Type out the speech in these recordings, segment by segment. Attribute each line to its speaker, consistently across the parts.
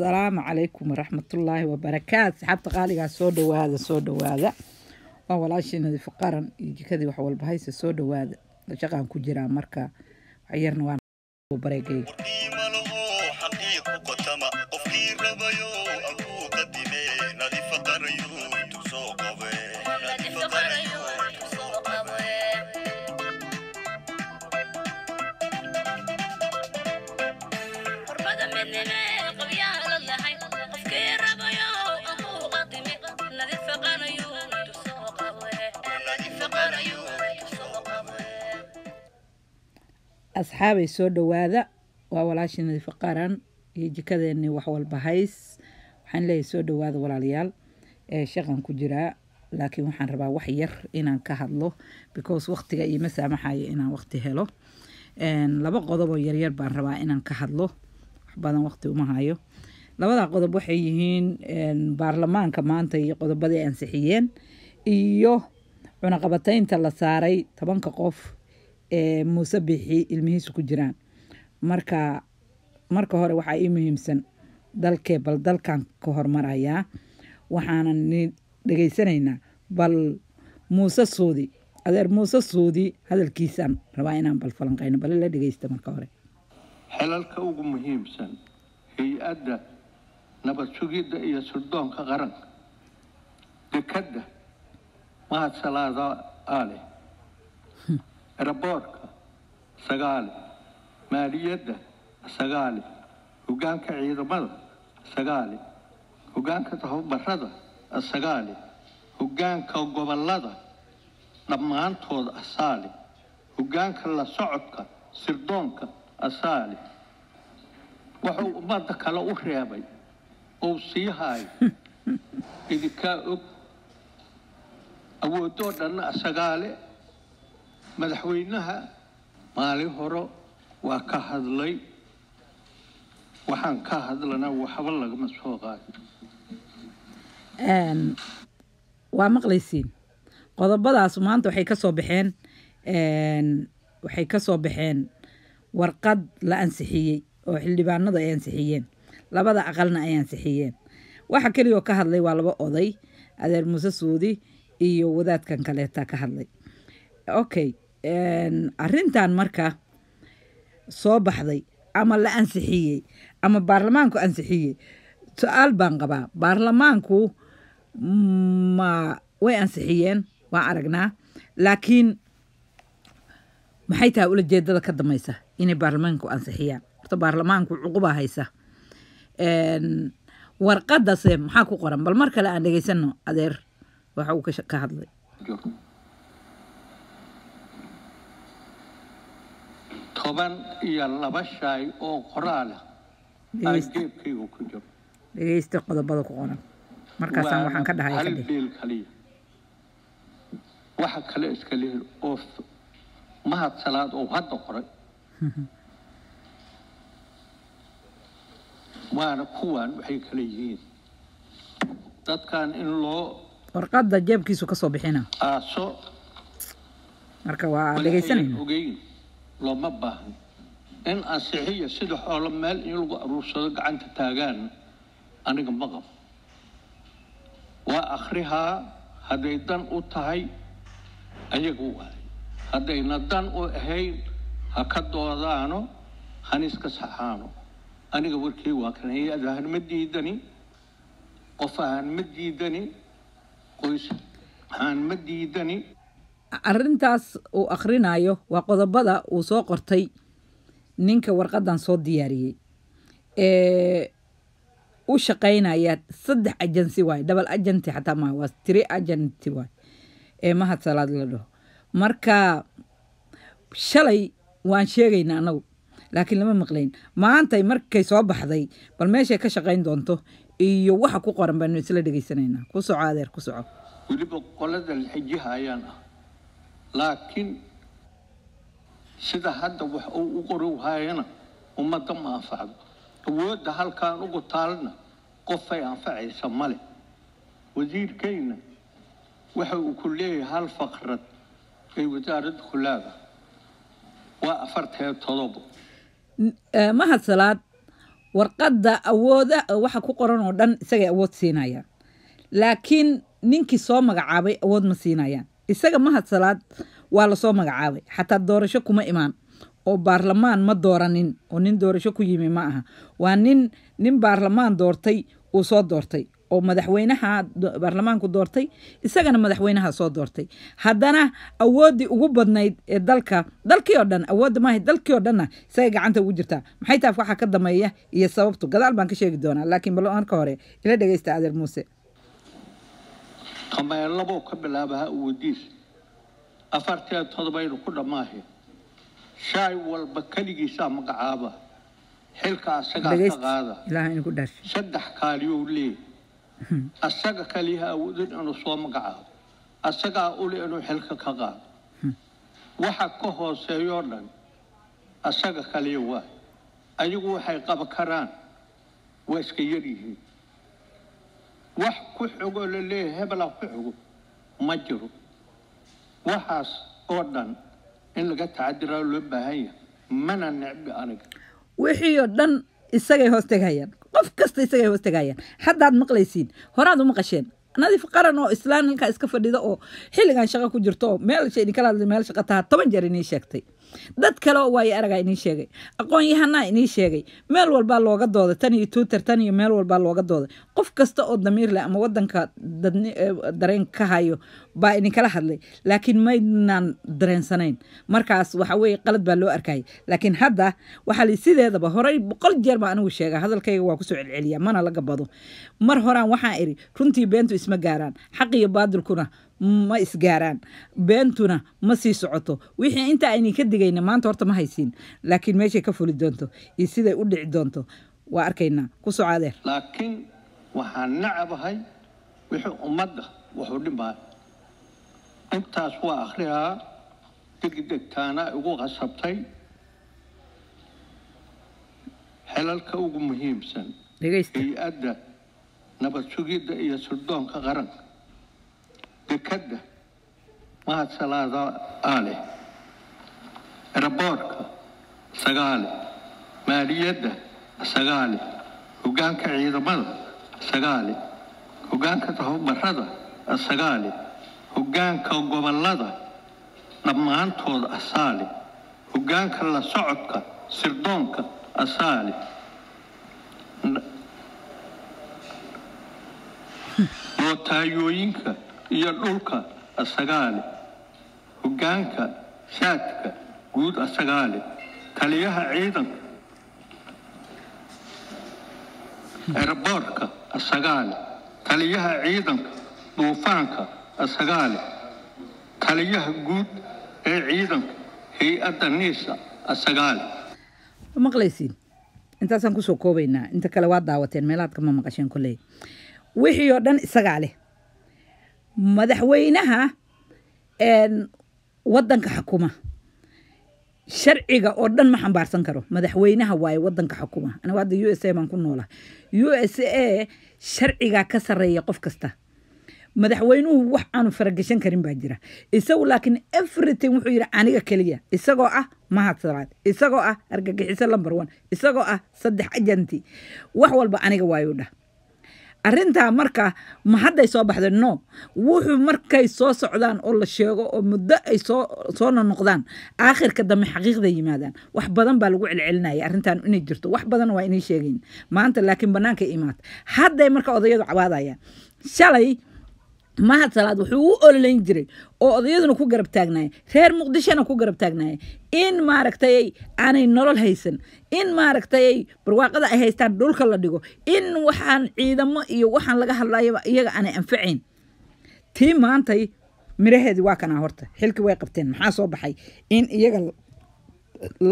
Speaker 1: السلام عليكم ورحمة الله وبركاته سحبت غالي سودو وهذا سودو وهذا ما شيء نذف قرن كذي وحول بهاي سودو وهذا شقان كجرا مركا عيرنا وبركاته asxaabay soo dhowaada waa walaashinadii faqaaran iyo jikadeennii wax walba hays waxaan leeyahay soo dhowaada walaalayaal ee shaqan ku jiraa laakiin waxaan rabaa wax yar inaan ka hadlo because waqtiga iima saamaxayo inaan waqti helo laba qodoboo yaryar baan rabaa inaan ka hadlo wax badan waqti uma hayo labadaa qodob waxay yihiin baarlamaanka maanta iyo qodobadii ansixiyeen iyo cunaqabateynta la saaray tobanka qof ee muuse bixi ilmihiisu ku jiraan marka marka hore waxaa ii muhiimsan dalkee bal dalkan ka hormarayaa waxaanan ni dhegaysanaynaa bal muuse suudi adeer muuse suudi hadalkiisaan rabaa inaan bal falanqayno bal la dhegaysta marka hore
Speaker 2: xilalka ugu muhiimsan hay-adda nabad sugidda iyo sirdoonka qaranka dekadda mahad salaada ale eraboortka sagaale maaliyadda sagaale hogaanka ciidamada sagaale hogaanka tababarada sagaale hogaanka gobollada dhammaantood asaale hogaanka la socodka sirdoonka asaale wuxuu ummadda kale u reebay uu sii haay idinkaa og awoodoo dhanna sagaale madaxweynaha maalin horo waa ka hadlay waxaan ka hadlana waxba lagama soo qaadin
Speaker 1: ehm, waa maqlaysiin qodobadaas maanta waxay kasoo baxeen ehm, waxay kasoo baxeen warqad la ansixiyey oo xildhibaanadu ay ansixiyeen labada aqalna ay ansixiyeen waxa keliyaoo ka hadlay waa laba oday adeer muuse suudi iyo wadaadkan kaleeta ka hadlay okay arintan marka soo baxday ama la ansixiyey ama baarlamaanku ansixiyey su-aal baan qabaa baarlamaanku ma way ansixiyeen waan aragnaa laakiin maxay tahay ulajeedada ka dambaysa inay baarlamaanku ansixiyaan horta baarlamaanku cuqubaa haysa warqadase maxaa ku qoran bal mar kale aan dhegeysanno adeer waxa uu ka hadlay
Speaker 2: toban iyo laba shaay oo qoraalah aa jeebkaygu ku jiro
Speaker 1: dhegeysta qodobada ku qoran markaasaan waxaan ka dhahay hal
Speaker 2: kaliya waxa kale iska lehel oo mahad salaad oo hadda qoray waana kuwan waxay kala yihiin dadkan in loo
Speaker 1: warqadda jeebkiisu ka soo bixina aaso marka waa dhegeysanayna
Speaker 2: ogeyn looma baahno in ansixiya sida xoolo meel in lagu aruursado gacanta taagaan aniga ma qab waa akhrihaa hadday dan u tahay ayaga u ahay haddayna dan u ahayn ha ka doodaano haniska saxaano aniga warkii waa kan hay-adahan ma diidani qof ahaan ma diidani qoys ahaan ma diidani
Speaker 1: arrintaas uu akhrinayo waa qodobada uu soo qortay ninka warqadan soo diyaariyey ee u shaqaynaya saddex agency waay double agenty xataa ma waa three agenty waay ee mahad salaad la dhaho marka shalay waan sheegayna anagu laakiin lama maqlayn maantay markay soo baxday bal meeshay ka shaqayn doonto iyo waxa ku qoran baynu isla dhegaysanaynaa ku soco adeer ku soco
Speaker 2: weliba qolada lxijiha ayaan ah laakiin sida hadda wax uu u qori waayana ummadda ma anfacdo awoodda halkaan ugu taalna qofay anfacaysa male wasiirkayna waxa uu ku leeyahay hal faqrad ee wasaaradda khulaaga waa afartee todobo
Speaker 1: e, mahad salaad warqadda awooda e, waxa ku qoran oo dhan isagay awood siinayaan laakiin ninkii soo magacaabay awood ma siinayaan isaga mahad salaad waa lasoo magacaabay xataa doorasho kuma imaan oo baarlamaan ma dooranin oo nin doorasho ku yimi ma aha waa nin nin baarlamaan doortay uu soo doortay oo madaxweynaha baarlamaanku doortay isagana madaxweynaha soo doortay haddana awooddii ugu badnayd ee dalka dalkii oo dhan awoodda maaha dalkii oo dhanna isagay gacanta ugu jirtaa maxay taaf waxaa ka dameeya iyo sababtu gadaal baan ka sheegi doonaa laakiin ballo aan hore ila dhegaysta adeer muuse
Speaker 2: kameelabou ka bilaabaha ha u weydiis afartiya todobaynu ku dhammaahe shaay walba keligiisaa magacaaba xilka asagaa ka
Speaker 1: qaada saddex
Speaker 2: kaaliyow leey hmm. asaga kaliyaha awoodin inuu soo magacaabo asagaa uli inuu xilka ka qaado hmm. waxa ka hooseeyoo dhan asaga kaliya waa ayagu waxay qaba karaan waa iska yaryihiin wax ku xogo laleeyahay hebel ha ku xogo ma jiro waxaas oo dhan in laga tacadiraao loo baahan yahay mana necbi aniga
Speaker 1: wixii oo dhan isagay hoos tegahayaan qof kasta isagay hoos tegahayaan haddaad maqlaysiin horaad u maqasheen nadif qaran oo islaan halkaa iska fadhida oo xilligan shaqo ku jirto oo meel idinka hadlay meel shaqa tahaa toban jeer inii sheegtay dad kale oo waayo aragaa inii sheegay aqoon-yahanaa inii sheegay meel walbaa looga dooday tan iyo twitter tan iyo meel walbaa looga dooday qof kasta oo damiir leh ama wadanka dareenka eh, ka hayo baa idinkala hadlay laakiin maydnaan dareensanayn markaas waxa weye qalad baa loo arkayay laakiin hadda waxaa li sideedaba horey boqol jeer baa anigu sheega hadalkayga waa kusoo celceliya mana laga bado mar horaan waxaan idhi runtii beentu isma gaaraan xaqiyo baadilkuna ma isgaaraan beentuna ma sii socoto wixii intaa ayninka digayna maanta horta ma haysiin laakiin meeshay ka fuli doonto iyo siday u dhici doonto waa arkaynaa ku soco adeer
Speaker 2: laakiin waxaan nacabahay wixii ummadda wuxuu dhibaa intaas waa akhrihaa degdegtaana igu qasabtay xelalka ugu muhiimsan hay-adda nabad sugidda iyo sirdoonka qaranka bekende aale eraboorka sagaale maaliyadda sagaale hogaanka ciidamada sagaale hogaanka tababarada sagaale hogaanka gobollada dhammaantood asaale hogaanka la socodka sirdoonka asaale nootayooyinka iyo dhulka asagaale hoggaanka saadka guud asagaale taliyaha ciidanka erboorka asagaale taliyaha ciidanka duufaanka asagaale taliyaha guud ee ciidanka hay-adda niisa asagaale
Speaker 1: leh maqlaysiin intaasaan kusoo koobaynaa inta kale waa daawateen meelaad kama maqasheen kolley wixii oo dhan isagaa leh madaxweynaha wadanka xukuma sharciga oo dhan ma xambaarsan karo madaxweynaha waaye wadanka xukuma anigu hadda u s a baan ku noolaa u s a sharcigaa ka sareeya qof kasta madaxweynuhu wax aanu faragashan karin baa jira isagu laakiin everything wuxuu yidhi aniga keliya isagoo ah mahadsaraad isagoo ah argagixiso lumber one isagoo ah saddex ajanti wax walba aniga waayuu dhah arintaa marka ma hadday soo baxda no wuxuu markay soo socdaan oo la sheego oo muddo ay soo nonoqdaan aakhirka dambe xaqiiqda yimaadaan wax badan baa lagu celcelinaya arintan inay jirto wax badan waa inay sheegayn maanta laakiin banaanka imaad hadday marka odayadu cabaadayaan shalay mahad salaad wuxuu u ololayn jiray oo odayaduna ku garab taagnaye reer muqdishona ku garab taagnaye in maaragtay aanay nolol haysan in maaragtay barwaaqada ay haystaan dhulka la dhigo in waxaan ciidamo iyo waxaan laga hadlayaba iyaga aanay anfacayn tii maantay miraheedii waa kanaa horta xilkii way qabteen maxaa soo baxay in iyaga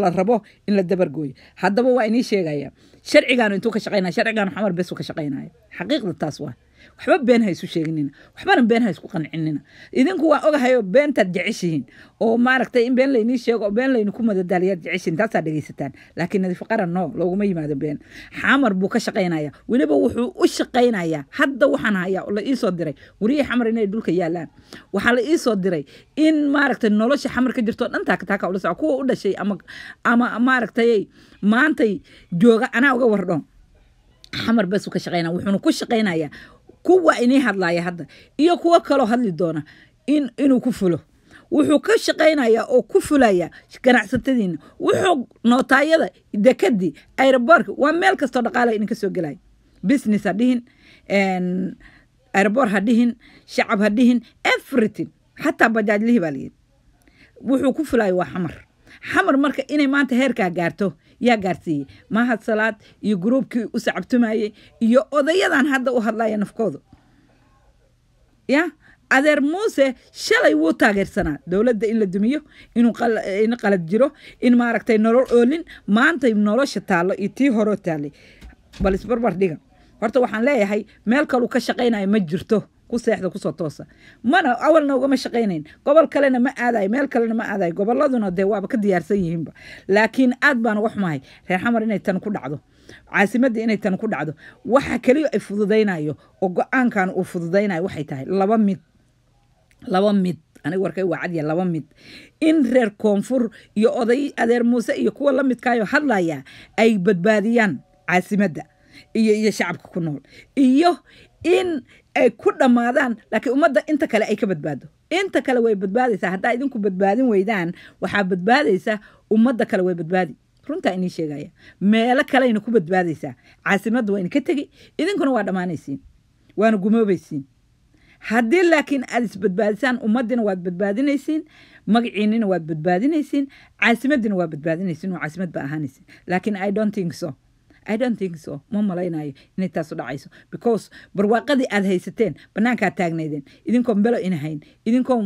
Speaker 1: la rabo in la dabargooyo haddaba waa inii sheegaya sharcigaanu intuu ka shaqaynaya sharcigaanu xamar besu ka shaqaynaya xaqiiqda taas waa waxba been ha isu sheeginina waxbana been ha qancinina idinku waan ogahayoo beentaad jeceshihiin oo maaragtay in been laynii sheego been laynaku madadaaliyaad jeceshihiin taasaa dhegaysataan laakiin nadifaqara no looguma yimaado been xamar buu ka shaqaynaya weliba wuxuu u shaqaynayaa hadda waxaan hayaa la ii diray wariyihii xamar inay dhulka yaalaan waxaa la ii diray in maaragtay nolosha xamar ka jirto dhan taaka taaka ula soco kuwa u dhashay ama ama maaragtayay maantay jooga anaa uga wardho xamar bas ka shaqaynaya wuxuuna ku shaqaynayaa kuwa inii hadlaya hadda iyo kuwo kaloo hadli doona in inuu ku fulo wuxuu ka shaqaynayaa oo ku fulaya ganacsatadiina wuxuu nootaayada dekadii aeroboorka waa meel kastoo dhaqaala idinka soo gelaya business ha dhihin aeroboor ha dhihin shacab ha dhihin everything xataa bajaajlihii baa layidhi wuxuu ku fulaya waa xamar xamar marka inay maanta heerkaa gaarto yaa gaarsiiyey mahad salaad iyo gruubkii u sacabtumaayey iyo odayadan hadda u hadlaya nafkooda ya adeer muuse shalay wuu taageersanaa dowladda in la dumiyo in qalad jiro in maaragtay nolol oolin maanta nolosha taallo iyo tii horoo taallay bal isbarbar dhiga horta waxaan leeyahay meel kaluu ka shaqaynaya ma jirto ku seexda kusoo toosa mana awalna ugama shaqaynayn gobol kalena ma aadayo meel kalena ma aadayo goboladuna dee waaba ka diyaarsan yihiinba laakiin aad baan wax mahay reer xamar inay tan ku dhacdo caasimadda inay tan ku dhacdo waxa keliya ay fududaynayo oo go-aankan uu fududaynayo waxay tahay laba mid laba mid aniga warkay waa cadya laba mid in reer koonfur iyo oday adeer muuse iyo kuwa la midkaayo hadlaya ay badbaadiyaan caasimadda iyo iyo shacabka ku nool iyo in ay ku dhammaadaan laakiin ummadda inta kale ay ka badbaado inta kale way badbaadaysaa haddaa idinku badbaadin weydaan waxaa badbaadaysa ummadda kale way badbaadi runtaa inii sheegaya meelo kaleyna ku badbaadaysaa caasimadda waa idinka tegi idinkuna waa dhammaanaysiin waana gumoobaysiin haddii laakiin aad isbadbaadisaan ummaddiina waad badbaadinaysiin magaciinnina waad badbaadinaysiin caasimaddiina waa badbaadinaysiin oo caasimad ba ahaanaysiin laakiin i don't think so i don't think so ma malaynayo inay taasu dhacayso because barwaaqadii aad haysateen banaankaad taagnaydeen idinkoo belo inahayn idinkoo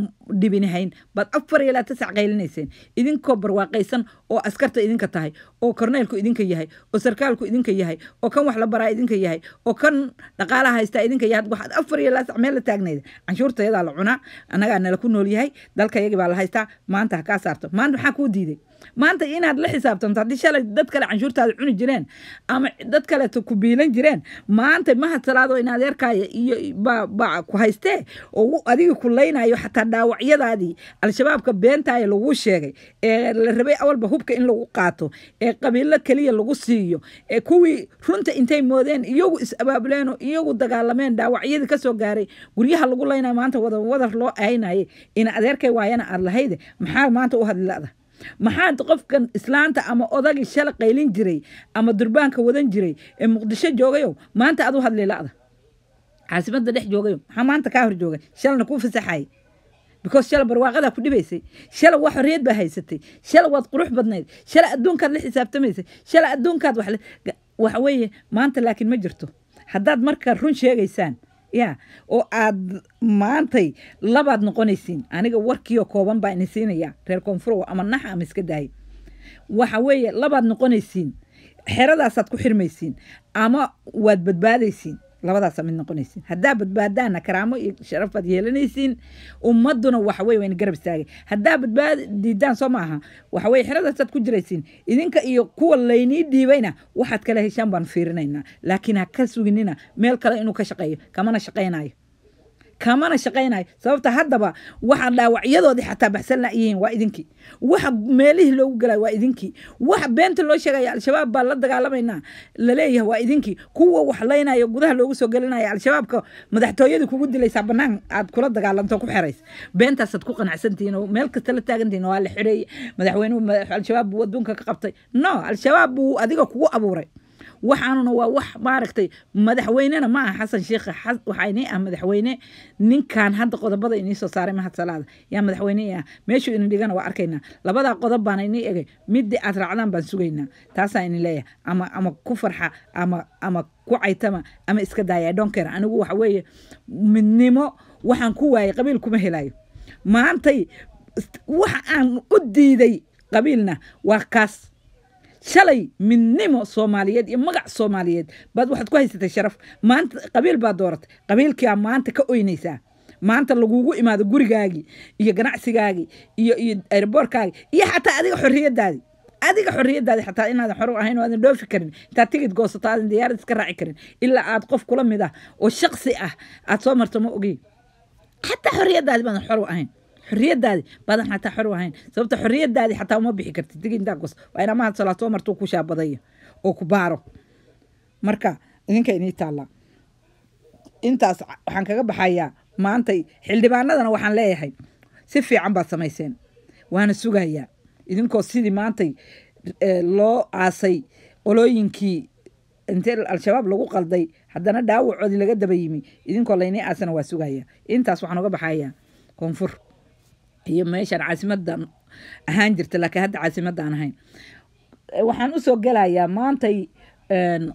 Speaker 1: dhibina hayn baad afar iyo laatan sac qaylineyseen idinkoo barwaaqaysan oo askarta idinka tahay oo korneelku idinka yahay oo sarkaalku idinka yahay oo kan wax la baraa idinka yahay oo kan dhaqaalaha haystaa idinka yahay waxaad afar iyo laasac meel la taagnayda canshuurta yadaa la cunaa annagaa nala ku nool yahay dalka yagii baa la haystaa maanta ha kaa saarto maanta maxaa kuu diiday maanta inaad la xisaabtanto haddii shalay dad kale canshuurtaada cuni jireen ama dad kaleeto ku biilan jireen maanta mahad salaado in iyo baa ku haystee oo adiga ku laynayo xataa dhaawacyadaadii al-shabaabka beentaaya laguu sheegay ee la rabay awalba hubka in lagu qaato ee ee qabiilo keliya lagu siiyo ee kuwii runta intay moodeen iyagu is-abaabuleeno iyagu dagaalameen dhaawacyadii kasoo gaaray guryaha lagu laynay maanta wadawadar loo ahaynayay ina adeerkay waayana aad lahayde maxaa maanta u hadlada maxaad qofkan islaanta ama odagii shala qaylin jiray ama durbaanka wadan jiray ee muqdisho joogayo maanta aad u hadlila'da caasimada dhex joogayo maxaa maanta kaa hor jooga shalna ku fasaxay because shala barwaaqadaa ku dhibaysay shala wax horriyad baa haysatay shala waad qurux badnayd shala adduunkaad la xisaabtamaysay shala adduunkaad waxa weeye maanta laakiin ma jirto haddaad markaa run sheegaysaan ya oo aad maantay labaad noqonaysiin aniga warkiio kooban baa ini siinayaa reer koonfurow ama naxa ama iska daaya waxa weeye labaad noqonaysiin xeradaasaad ku xirmaysiin ama waad badbaadaysiin labadaasa mid noqonaysiin haddaa badbaadaana karaamo iyo sharaf baad yeelanaysiin ummaduna waxawey wayna garab istaagay haddaa badbaad diidaan soo maaha waxaweye xeradaasaad ku jiraysiin idinka iyo kuwa laynii dhiibayna waxaad kala heshaan baan fiirinaynaa laakiin ha ka suginina meel kale inuu ka shaqeeyo kamana shaqaynayo kamana shaqaynayo sababta haddaba waxa dhaawacyadoodii xataa baxsanla yihiin waa idinkii waxa meelihii loogu galayo waa idinkii waxa beenta loo sheegaya al-shabaab baa la dagaalamaynaa laleeyahay waa idinkii kuwa wax laynayo gudaha loogu soo gelinaya al-shabaabka madaxtooyadii kugu dilaysaa banaan aad kula dagaalanto ku xeraysa beentaasaad ku qanacsantihiin oo meel kasta la taagantihiin waa la xireeye madaxweynuhu al-shabaab buu adduunka ka qabtay no al-shabaab buu adiga kugu abuuray waxaanuna waa wax maaragtay madaxweynena ma aha xasan sheikha waxaa ah madaxweyne ninkan hadda qodobada inii soo saaray mahad salaada yaa madaxweyne ii ah meeshuu ina dhigana waa arkaynaa labadaa qodob baana inii egay midii aad raacdaan baan sugaynaa taasaa ini leeyahay ama ama ku farxa ama ama ku caytama ama iska daaya dhonkeer anigu waxa weeye midnimo waxaan ku waayay qabiil kuma helayo maantay wax aan u diiday qabiilna waa kaas shalay midnimo soomaaliyeed iyo magac soomaaliyeed baad waxaad ku haysatay sharaf maanta qabiil baa dooratay qabiilkiiaa maanta ka oynaysaa maanta lagugu imaado gurigaagii iyo ganacsigaagii iyo iyo airboorkaagii iyo xataa adiga xorriyaddaadii adiga xorriyaddaadi xataa inaadan xoro ahayn oo aadan dhoofi karin intaad tigid goosato aadan diyaarad iska raaci karin ilaa aad qof kula mid ah oo shaqsi ah aad soo marto ma ogeyn xataa xorriyaddaadi baadan xoro ahayn xoriyadaadi badan xataa xor ahayn sababto xoriyadaadi xataa uma bixi karti digindaagos waa in amaha salaato martuu ku shaabadayo oo ku baaro marka idinka inii taallaa intaas waxaan kaga baxayaa maantay xildhibaanadana waxaan leeyahay si fiican baad samayseen waana sugayaa idinkoo sidii maantay eh, loo aasay qolooyinkii intee al-shabaab lagu qalday haddana dhaawacoodii laga daba yimi idinkoo laynii aasana waa sugaya intaas waxaan uga baxayaa koonfur iyo meeshaan caasimadan ahaan jirta laakiin hadda caasimadaan ahayn waxaan usoo gelayaa maantay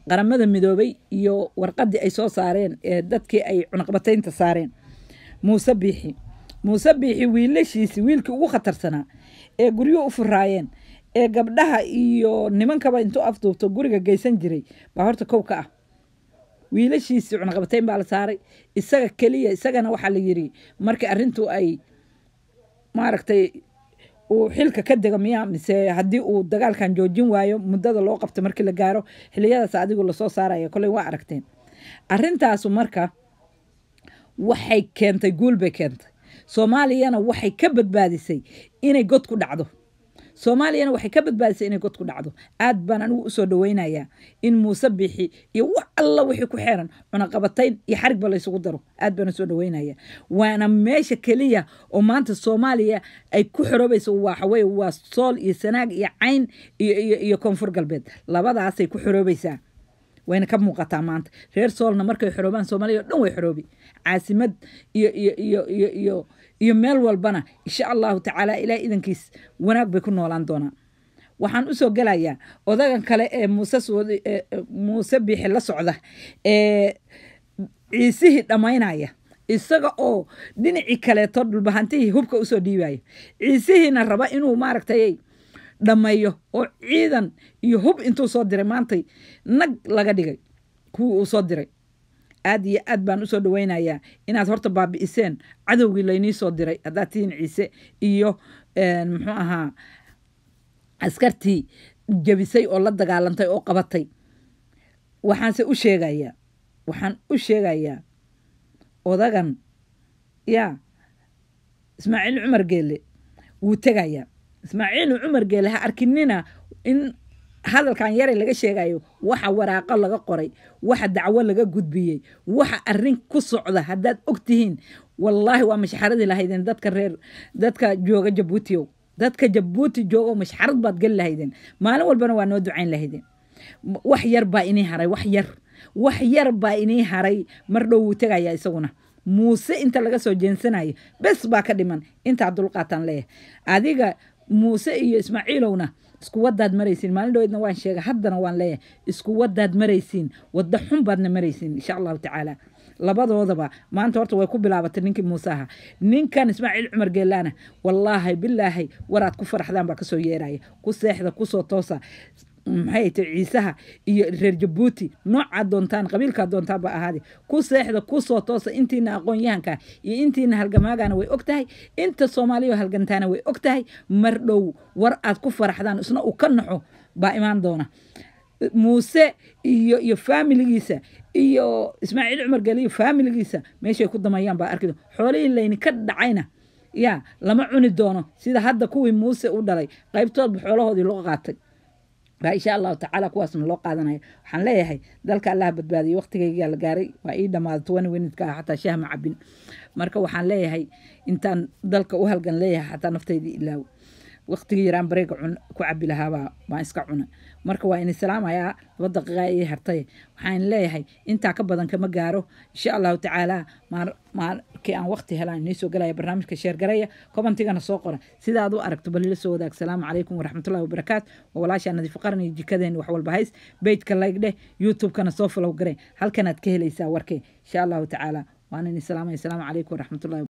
Speaker 1: qaramada midoobay iyo warqadii ay soo saareen dadkii ay cunaqbataynta saareen muuse biixi muuse biixi wiilashiisi wiilkii ugu khatarsanaa ee guryo u furaayeen ee gabdhaha iyo nimankaba intuu afduubto guriga geysan jiray baa horta kow ka ah wiilashiisii cunaqabatayn baa la saaray isaga keliya isagana waxaa la yiri markii arintu ay maaragtay uu xilka ka dego miya mise haddii uu dagaalkan joojin waayo muddada loo qabta markii la gaaro xiliyadaas adigu lasoo saaraya koley waa aragteen arintaasu marka waxay keentay guul bay keentay soomaaliyana waxay ka badbaadisay inay god ku dhacdo soomaaliyana waxay ka badbaadisay inay god ku dhacdo aad baan anigu usoo dhaweynayaa in muuse bixi iyo wax alla wixii ku xeeran cunaqabatayn iyo xarigba laysugu daro aad baan usoo dhaweynaya waana meesha keliya oo maanta soomaaliya ay ku xoroobayso waxaweye waa sool iyo sanaag iyo cayn iyo koonfur galbeed labadaasay ku xoroobaysaa wayna ka muuqataa maanta reer soolna markay xoroobaan soomaaliya o dhan way xoroobi caasimad iyo iyo iyo iyo iyo iyo meel walbana insha allahu tacaala ilaah idankiis wanaag bay ku noolaan doonaa waxaan usoo gelayaa odagan kale ee muuse biixi la socda ee ciisihii dhammaynaya isaga oo dhinacii kaleeto dhulbahantihii hubka usoo dhiibayo ciisihiina raba inuu maaragtay dhammeeyo oo ciidan iyo hub intuu soo diray maantay nag laga dhigay kuwii uu soo diray aad iyo aad baan usoo dhaweynayaa inaad horta baabi'iseen cadowgii laynii soo diray haddaad tihiin ciise iyo muxuu ahaa askartii jabisay oo la dagaalantay oo qabatay waxaanse u sheegayaa waxaan u sheegayaa odagan yaa ismaaciil cumar geele wuu tegayaa ismaaciil cumar geele ha arkinina in hadalkan yare laga sheegayo waxa waraaqo laga qoray waxa dacwo laga gudbiyey waxa arin ku socda haddaad ogtihiin wallaahi waa mashxaradii lahaydeen dadka reer dadka jooga jabuutiyo dadka jabuuti joogo mashxarad baad geli lahaydeen maalin walbana waa noo ducayn lahaydeen wax yar baa inii haray wax yar wax yar baa inii haray mar dhow wuu tegayaa isaguna muuse inta laga soo jeensanayo bes baa ka dhiman intaa dulqaataan leeyahay adiga muuse iyo ismaaciilowna isku wadaad maraysiin maalin dhaweydna waan sheegay haddana waan leeyahay isku wadaad maraysiin wadda xun baadna maraysiin insha allahu tacaala labadoodaba maanta horta way ku bilaabatay ninkii muuse ahaa ninkan ismaaciil cumar geelaana wallaahi bilaahi waraad ku faraxdaan baa kasoo yeeraya ku seexda kusoo toosa maxay ciisaha iyo reer jabuuti noocaad doontaan qabiilkaad doontaanba ahaade ku seexda kusoo toosa intiina aqoon iyo intiina halgamaagana way og tahay inta soomaaliya halgantaana way og mar dhow war aad ku faraxdaan isna uu ka naxo baa imaan doona muuse iyo iyo faamiligiisa iyo ismaaciil cumar galiyo faamiligiisa meeshay ku damayaan baa arkido xoolihii layninka dhacayna yaa lama cuni doono sida hadda kuwii muuse u dhalay qaybtoodba xoolahoodii loo qaatay baa insha allahu tacaala kuwaasna loo qaadanaya waxaan leeyahay dalka allaha badbaadiyey waqtigaygaa la gaaray waa ii dhammaaday toban weynidka ah xataa shaah ma marka waxaan leeyahay intaan dalka u halgan leeyahay xataa naftaydii ilaawo وقتي يران بريق عن كعبي لها ما اسكع عنا مرك وين السلام يا بدق غاي هرتاي حين لا هي انت عكبدا كم جارو ان شاء الله تعالى ما ما كي وقت وقتي هلا نيسو قلاي برنامج كشير قلاي كمان تيجي نسوقنا سيدا دو أرك تبلي لسه السلام عليكم ورحمة الله وبركاته ولاش أنا دي فقرني جي كذا وحول بهيس بيت كلايك ده يوتيوب كان صوف لو قري هل كانت كهلي ساوركي ان شاء الله تعالى وانا السلام السلام عليكم ورحمة الله